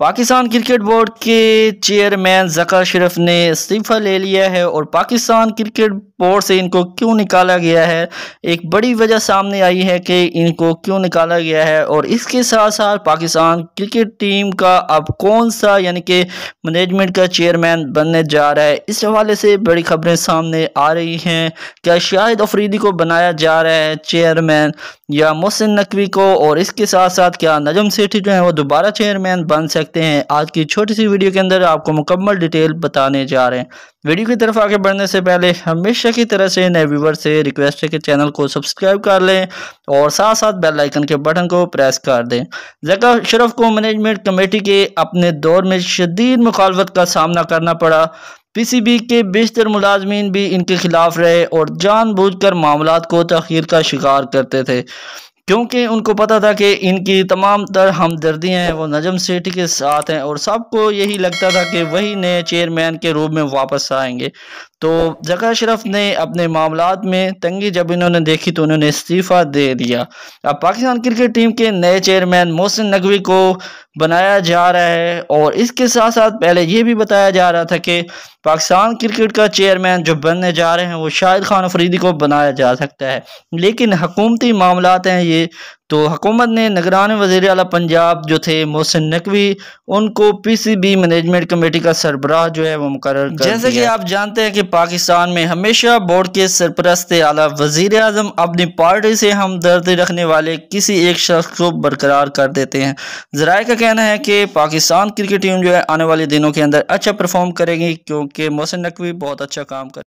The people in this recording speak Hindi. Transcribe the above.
पाकिस्तान क्रिकेट बोर्ड के चेयरमैन जकर शरीफ ने इस्तीफ़ा ले लिया है और पाकिस्तान क्रिकेट बोर्ड से इनको क्यों निकाला गया है एक बड़ी वजह सामने आई है कि इनको क्यों निकाला गया है और इसके साथ साथ पाकिस्तान क्रिकेट टीम का अब कौन सा यानी कि मैनेजमेंट का चेयरमैन बनने जा रहा है इस हवाले से बड़ी खबरें सामने आ रही हैं क्या शाहिद अफरीदी को बनाया जा रहा है चेयरमैन या मोहसिन नकवी को और इसके साथ साथ क्या नजम सेठी जो है वो दोबारा चेयरमैन बन सके सकते हैं आज की छोटी सी वीडियो के अंदर आपको मुकम्मल डिटेल बताने जा रहे हैं वीडियो की तरफ आगे बढ़ने से पहले हमेशा की तरह से नए व्यूवर से रिक्वेस्ट है कि चैनल को सब्सक्राइब कर लें और साथ साथ बेल आइकन के बटन को प्रेस कर दें जगह शरफ को मैनेजमेंट कमेटी के अपने दौर में शदीद मुखालफत का सामना करना पड़ा पीसीबी के बेशतर मुलाजमीन भी इनके खिलाफ रहे और जानबूझकर मामला को तखीर का शिकार करते थे क्योंकि उनको पता था कि इनकी तमाम तर हमदर्दियाँ हैं वो नजम सेठी के साथ हैं और सबको यही लगता था कि वही नए चेयरमैन के रूप में वापस आएंगे तो जगह अशरफ ने अपने मामला में तंगी जब इन्होंने देखी तो उन्होंने इस्तीफ़ा दे दिया अब पाकिस्तान क्रिकेट टीम के नए चेयरमैन मोहसिन नकवी को बनाया जा रहा है और इसके साथ साथ पहले ये भी बताया जा रहा था कि पाकिस्तान क्रिकेट का चेयरमैन जो बनने जा रहे हैं वो शाहिद खान अफरीदी को बनाया जा सकता है लेकिन हकूमती मामला हैं ये तो हुकूमत ने निगरान वजीर अला पंजाब जो थे मोहसिन नकवी उनको P C B management committee का सरबराह जो है वो मुकर जैसे कि आप जानते हैं कि पाकिस्तान में हमेशा बोर्ड के सरपरस्त अला वजीर अजम अपनी पार्टी से हमदर्दी रखने वाले किसी एक शख्स को बरकरार कर देते हैं जराए का कहना है कि पाकिस्तान क्रिकेट टीम जो है आने वाले दिनों के अंदर अच्छा परफॉर्म करेगी क्योंकि मोहसिन नकवी बहुत अच्छा काम कर